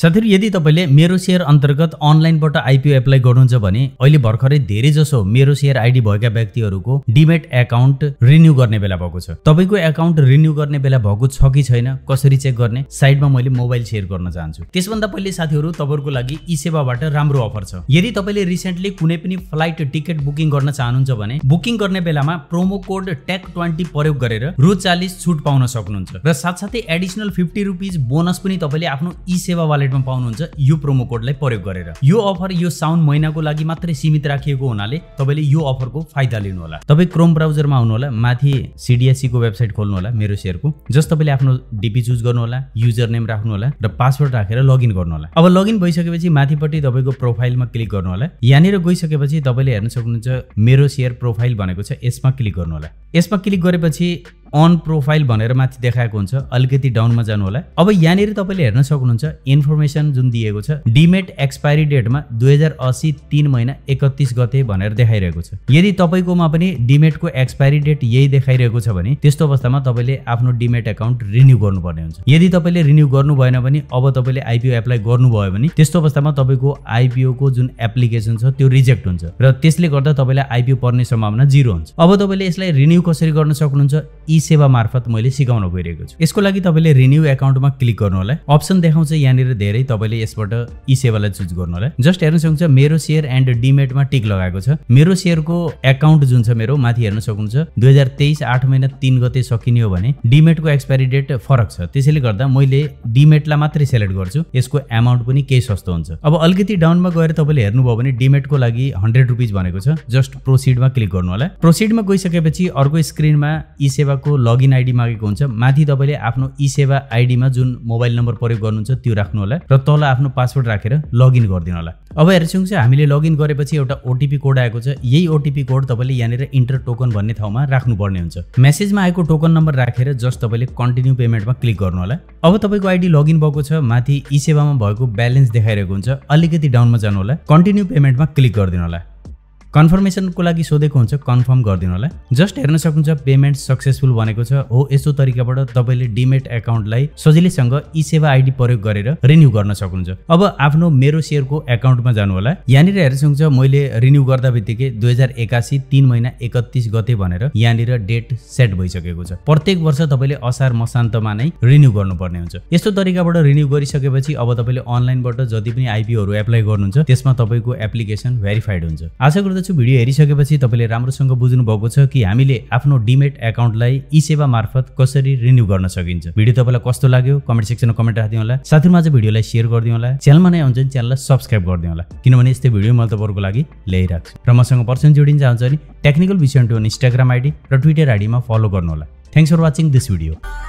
साथी यदि तपाईँले मेरो सेयर अन्तर्गत अनलाइनबाट आइपिओ एप्लाई गर्नुहुन्छ भने अहिले भर्खरै धेरै जसो मेरो सेयर आइडी भएका व्यक्तिहरूको डिमेट एकाउन्ट रिन्यू गर्ने बेला भएको छ तपाईँको एकाउन्ट रिन्यू गर्ने बेला भएको छ कि छैन कसरी चेक गर्ने साइडमा मैले मोबाइल सेयर गर्न चाहन्छु त्यसभन्दा पहिले साथीहरू तपाईँहरूको लागि ई सेवाबाट राम्रो अफर छ यदि तपाईँले रिसेन्टली कुनै पनि फ्लाइट टिकट बुकिङ गर्न चाहनुहुन्छ भने बुकिङ गर्ने बेलामा प्रोमो कोड टेक ट्वेन्टी प्रयोग गरेर रु चालिस छुट पाउन सक्नुहुन्छ र साथसाथै एडिसनल फिफ्टी रुपिज बोनस पनि तपाईँले आफ्नो ई सेवा वालेट रेटमा पाउनुहुन्छ यो प्रोमो कोडलाई प्रयोग गरेर यो अफर यो साउन्ड महिनाको लागि मात्रै सीमित राखिएको हुनाले तपाईँले यो अफरको फाइदा लिनुहोला तपाईँ क्रोम ब्राउजरमा आउनुहोला माथि e को वेबसाइट खोल्नु होला मेरो सेयरको जस तपाईँले आफ्नो डिपी चुज गर्नुहोला युजर नेम राख्नुहोला र पासवर्ड राखेर लगइन गर्नुहोला अब लगइन भइसकेपछि माथिपट्टि तपाईँको प्रोफाइलमा क्लिक गर्नुहोला यहाँनिर गइसकेपछि तपाईँले हेर्न सक्नुहुन्छ मेरो सेयर प्रोफाइल भनेको छ यसमा क्लिक गर्नुहोला यसमा क्लिक गरेपछि अन प्रोफाइल भनेर माथि देखाएको हुन्छ अलिकति डाउनमा जानु होला अब यहाँनिर तपाईँले हेर्न सक्नुहुन्छ इन्फर्मेसन जुन दिएको छ डिमेट एक्सपायरी डेटमा दुई हजार असी तिन महिना एकतिस गते भनेर देखाइरहेको छ यदि तपाईँकोमा पनि डिमेटको एक्सपायरी डेट यही देखाइरहेको छ भने त्यस्तो अवस्थामा तपाईँले आफ्नो डिमेट एकाउन्ट रिन्यू गर्नुपर्ने हुन्छ यदि तपाईँले रिन्यू गर्नु भएन भने अब तपाईँले आइपिओ एप्लाई गर्नुभयो भने त्यस्तो अवस्थामा तपाईँको आइपिओको जुन एप्लिकेसन छ त्यो रिजेक्ट हुन्छ र त्यसले गर्दा तपाईँलाई आइपिओ पर्ने सम्भावना जिरो हुन्छ अब तपाईँले यसलाई रिन्यू कसरी गर्न सक्नुहुन्छ ई सेवा मार्फत मैले सिकाउन गइरहेको छु यसको लागि तपाईँले रिन्यू एकाउन्टमा क्लिक गर्नु होला अप्सन देखाउँछ यहाँनिर धेरै तपाईँले यसबाट ई सेवालाई चुज गर्नु होला जस्ट हेर्न सक्नुहुन्छ मेरो सेयर एन्ड डिमेटमा टिक लगाएको छ मेरो सेयरको एकाउन्ट जुन छ मेरो माथि हेर्न सक्नुहुन्छ दुई हजार तेइस आठ महिना तिन गते सकिने हो भने डिमेटको एक्सपायरी डेट फरक छ त्यसैले गर्दा मैले डिमेटलाई मात्रै सेलेक्ट गर्छु यसको एमाउन्ट पनि केही सस्तो हुन्छ अब अलिकति डाउनमा गएर तपाईँले हेर्नुभयो भने डिमेटको लागि हन्ड्रेड रुपिज भनेको छ जस्ट प्रोसिडमा क्लिक गर्नु होला प्रोसिडमा गइसकेपछि अर्को स्क्रिनमा ई सेवाको तपाईँको लगइन आइडी मागेको हुन्छ माथि तपाईँले आफ्नो ई सेवा आइडीमा जुन मोबाइल नम्बर प्रयोग गर्नुहुन्छ त्यो राख्नु होला र तल आफ्नो पासवर्ड राखेर लगइन गरिदिनु होला अब हेर्छौँ चाहिँ हामीले लगइन गरेपछि एउटा ओटिपी कोड आएको छ यही ओटिपी कोड तपाईँले यहाँनिर इन्टर टोकन भन्ने ठाउँमा राख्नुपर्ने हुन्छ मेसेजमा आएको टोकन नम्बर राखेर जस्ट तपाईँले कन्टिन्यू पेमेन्टमा क्लिक गर्नु होला अब तपाईँको आइडी लगइन भएको छ माथि ई सेवामा भएको ब्यालेन्स देखाइरहेको हुन्छ अलिकति डाउनमा जानु होला कन्टिन्यू पेमेन्टमा क्लिक गरिदिनु होला कन्फर्मेसनको लागि सोधेको हुन्छ कन्फर्म गरिदिनु होला जस्ट हेर्न सक्नुहुन्छ पेमेन्ट सक्सेसफुल भनेको छ हो यस्तो तरिकाबाट तपाईँले डिमेट एकाउन्टलाई सजिलैसँग ई सेवा आइडी प्रयोग गरेर रिन्यू गर्न सक्नुहुन्छ अब आफ्नो मेरो सेयरको एकाउन्टमा जानु होला यहाँनिर हेर्न सक्नुहुन्छ मैले रिन्यू गर्दा बित्तिकै दुई हजार एकासी तिन महिना एकतिस गते भनेर यहाँनिर डेट सेट भइसकेको छ प्रत्येक वर्ष तपाईँले असार मसान्तमा नै रिन्यू गर्नुपर्ने हुन्छ यस्तो तरिकाबाट रिन्यू गरिसकेपछि अब तपाईँले अनलाइनबाट जति पनि आइपिओहरू एप्लाई गर्नुहुन्छ त्यसमा तपाईँको एप्लिकेसन भेरिफाइड हुन्छ आशा गर्दछु भिडियो हेरिसकेपछि तपाईँले राम्रोसँग बुझ्नुभएको छ कि हामीले आफ्नो डिमेट एकाउन्टलाई ई सेवा मार्फत कसरी रिन्यू गर्न सकिन्छ भिडियो तपाईँलाई कस्तो लाग्यो कमेन्ट सेक्सनमा कमेन्ट राखिदिनु होला साथीहरूमा चाहिँ भिडियोलाई सेयर गरिदिनु होला च्यानलमा नै आउँछ भने च्यानललाई सब्सक्राइब गरिदिनु होला किनभने यस्तै भिडियो मैले तपाईँहरूको लागि ल्याइराख्छु र मसँग पर्सन जोडिन्छ आउँछ भने टेक्निकल विषय टु इन्स्टाग्राम आइडी र ट्विटर आइडीमा फलो गर्नुहोला thanks for watching this video